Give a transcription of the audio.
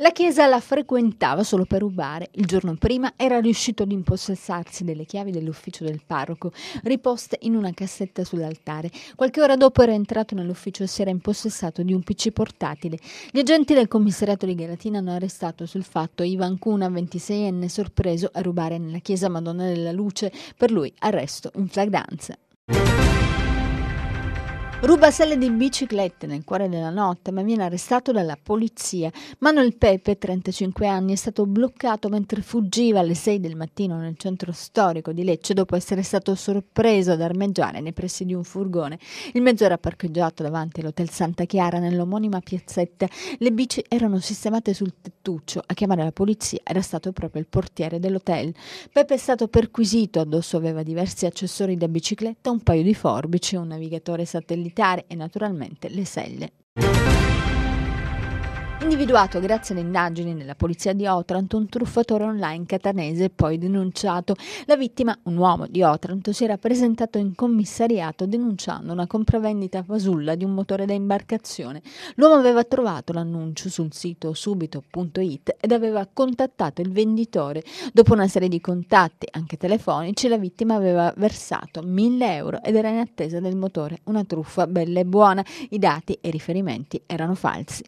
La chiesa la frequentava solo per rubare. Il giorno prima era riuscito ad impossessarsi delle chiavi dell'ufficio del parroco, riposte in una cassetta sull'altare. Qualche ora dopo era entrato nell'ufficio e si era impossessato di un PC portatile. Gli agenti del commissariato di Galatina hanno arrestato sul fatto Ivan Cuna, 26enne, sorpreso a rubare nella chiesa Madonna della Luce. Per lui arresto in flagranza. Ruba selle di biciclette nel cuore della notte, ma viene arrestato dalla polizia. Manuel Pepe, 35 anni, è stato bloccato mentre fuggiva alle 6 del mattino nel centro storico di Lecce dopo essere stato sorpreso ad armeggiare nei pressi di un furgone. Il mezzo era parcheggiato davanti all'Hotel Santa Chiara nell'omonima piazzetta. Le bici erano sistemate sul tettuccio. A chiamare la polizia era stato proprio il portiere dell'hotel. Pepe è stato perquisito, addosso aveva diversi accessori da bicicletta, un paio di forbici, un navigatore satellitare militare e naturalmente le selle. Individuato grazie alle indagini della polizia di Otranto un truffatore online catanese poi denunciato. La vittima, un uomo di Otranto, si era presentato in commissariato denunciando una compravendita fasulla di un motore da imbarcazione. L'uomo aveva trovato l'annuncio sul sito subito.it ed aveva contattato il venditore. Dopo una serie di contatti, anche telefonici, la vittima aveva versato 1000 euro ed era in attesa del motore. Una truffa bella e buona. I dati e i riferimenti erano falsi.